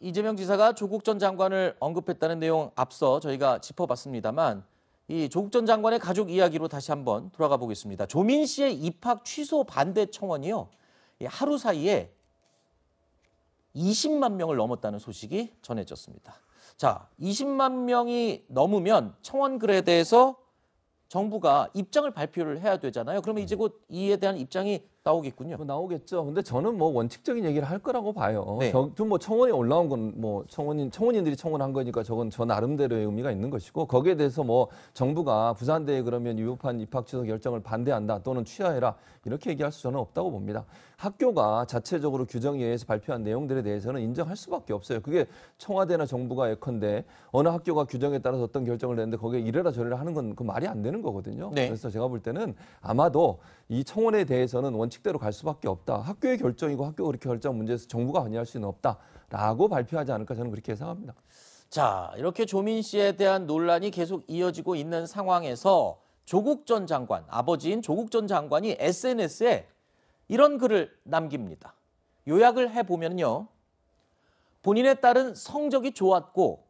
이재명 지사가 조국 전 장관을 언급했다는 내용 앞서 저희가 짚어봤습니다만 이 조국 전 장관의 가족 이야기로 다시 한번 돌아가 보겠습니다. 조민 씨의 입학 취소 반대 청원이요. 하루 사이에 20만 명을 넘었다는 소식이 전해졌습니다. 자, 20만 명이 넘으면 청원 글에 대해서 정부가 입장을 발표를 해야 되잖아요. 그러면 이제 음. 곧 이에 대한 입장이 나오겠군요. 뭐 나오겠죠. 근데 저는 뭐 원칙적인 얘기를 할 거라고 봐요. 네. 저뭐 청원에 올라온 건 뭐 청원인 청원인들이 청원한 거니까 저건 저 나름대로의 의미가 있는 것이고 거기에 대해서 뭐 정부가 부산대에 그러면 유효한 입학 취소 결정을 반대한다 또는 취하해라 이렇게 얘기할 수 저는 없다고 봅니다. 학교가 자체적으로 규정에 의해서 발표한 내용들에 대해서는 인정할 수밖에 없어요. 그게 청와대나 정부가 예컨대 어느 학교가 규정에 따라서 어떤 결정을 내는데 거기에 이래라 저래라 하는 건 그 말이 안 되는 거거든요. 네. 그래서 제가 볼 때는 아마도 이 청원에 대해서는 원칙 원칙대로 갈 수밖에 없다. 학교의 결정이고 학교가 그렇게 결정 문제에서 정부가 관여할 수는 없다라고 발표하지 않을까 저는 그렇게 예상합니다. 자, 이렇게 조민 씨에 대한 논란이 계속 이어지고 있는 상황에서 조국 전 장관, 아버지인 조국 전 장관이 SNS에 이런 글을 남깁니다. 요약을 해보면요. 본인의 딸은 성적이 좋았고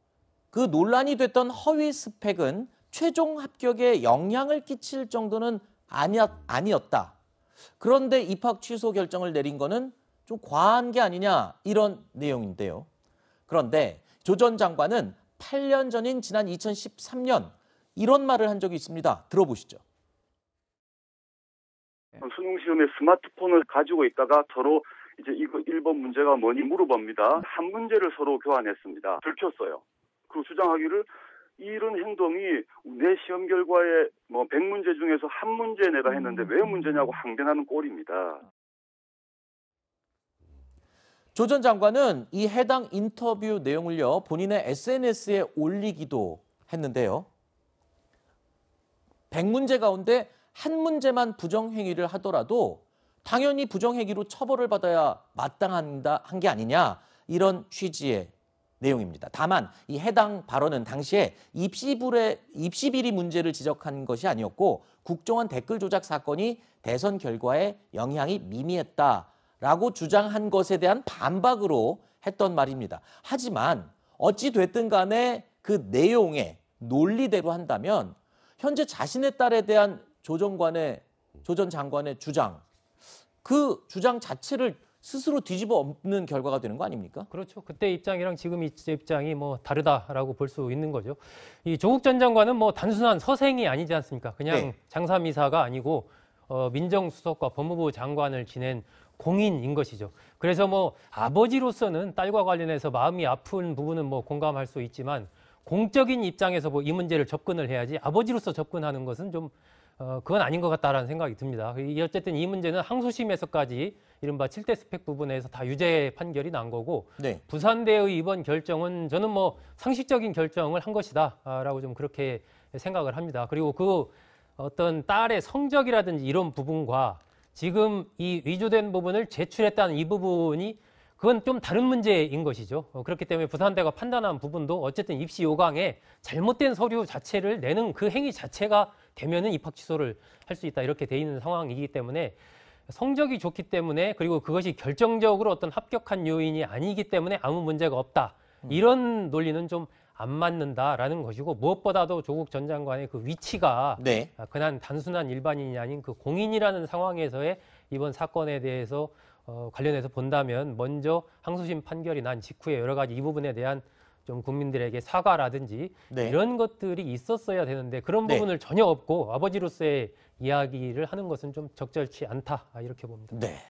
그 논란이 됐던 허위 스펙은 최종 합격에 영향을 끼칠 정도는 아니었, 아니었다. 그런데 입학 취소 결정을 내린 거는 좀 과한 게 아니냐 이런 내용인데요. 그런데 조전 장관은 8년 전인 지난 2013년 이런 말을 한 적이 있습니다. 들어보시죠. 네. 수능 시험에 스마트폰을 가지고 있다가 서로 이제 이거 1번 문제가 뭐니 물어봅니다. 한 문제를 서로 교환했습니다. 들켰어요. 그 주장하기를 이런 행동이 내 시험 결과에 뭐 100문제 중에서 한 문제 내가 했는데 왜 음. 문제냐고 항변하는 꼴입니다. 조 전 장관은 이 해당 인터뷰 내용을요 본인의 SNS에 올리기도 했는데요. 100문제 가운데 한 문제만 부정행위를 하더라도 당연히 부정행위로 처벌을 받아야 마땅한 게 아니냐 이런 취지의 내용입니다. 다만 이 해당 발언은 당시에 입시불의 입시비리 문제를 지적한 것이 아니었고 국정원 댓글 조작 사건이 대선 결과에 영향이 미미했다라고 주장한 것에 대한 반박으로 했던 말입니다. 하지만 어찌 됐든 간에 그 내용의 논리대로 한다면 현재 자신의 딸에 대한 조정관의 조전 장관의 주장 그 주장 자체를 스스로 뒤집어 엎는 결과가 되는 거 아닙니까? 그렇죠. 그때 입장이랑 지금 입장이 뭐 다르다라고 볼 수 있는 거죠. 이 조국 전 장관은 뭐 단순한 서생이 아니지 않습니까? 그냥 네. 장사미사가 아니고 어, 민정수석과 법무부 장관을 지낸 공인인 것이죠. 그래서 뭐 아버지로서는 딸과 관련해서 마음이 아픈 부분은 뭐 공감할 수 있지만 공적인 입장에서 뭐 이 문제를 접근을 해야지 아버지로서 접근하는 것은 좀 어, 그건 아닌 것 같다라는 생각이 듭니다. 어쨌든 이 문제는 항소심에서까지 이른바 7대 스펙 부분에서 다 유죄 판결이 난 거고 네. 부산대의 이번 결정은 저는 뭐 상식적인 결정을 한 것이다라고 아, 좀 그렇게 생각을 합니다. 그리고 그 어떤 딸의 성적이라든지 이런 부분과 지금 이 위조된 부분을 제출했다는 이 부분이 그건 좀 다른 문제인 것이죠. 어, 그렇기 때문에 부산대가 판단한 부분도 어쨌든 입시 요강에 잘못된 서류 자체를 내는 그 행위 자체가 되면은 입학 취소를 할 수 있다 이렇게 돼 있는 상황이기 때문에 성적이 좋기 때문에 그리고 그것이 결정적으로 어떤 합격한 요인이 아니기 때문에 아무 문제가 없다 음. 이런 논리는 좀 안 맞는다라는 것이고 무엇보다도 조국 전 장관의 그 위치가 네. 아, 그난 단순한 일반인이 아닌 그 공인이라는 상황에서의 이번 사건에 대해서 어, 관련해서 본다면 먼저 항소심 판결이 난 직후에 여러 가지 이 부분에 대한 좀 국민들에게 사과라든지 네. 이런 것들이 있었어야 되는데 그런 네. 부분을 전혀 없고 아버지로서의 이야기를 하는 것은 좀 적절치 않다 아, 이렇게 봅니다. 네.